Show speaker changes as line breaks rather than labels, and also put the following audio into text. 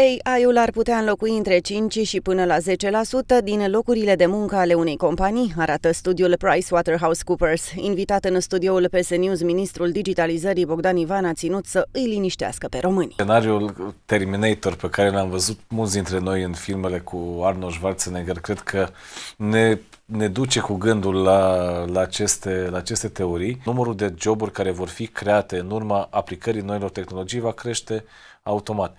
AI-ul ar putea înlocui între 5 și până la 10% din locurile de muncă ale unei companii, arată studiul PricewaterhouseCoopers. Invitat în studioul PS News, ministrul digitalizării Bogdan Ivan a ținut să îi liniștească pe români.
Scenariul Terminator pe care l-am văzut mulți dintre noi în filmele cu Arnold Schwarzenegger, cred că ne ne duce cu gândul la, la, aceste, la aceste teorii. Numărul de joburi care vor fi create în urma aplicării noilor tehnologii va crește automat.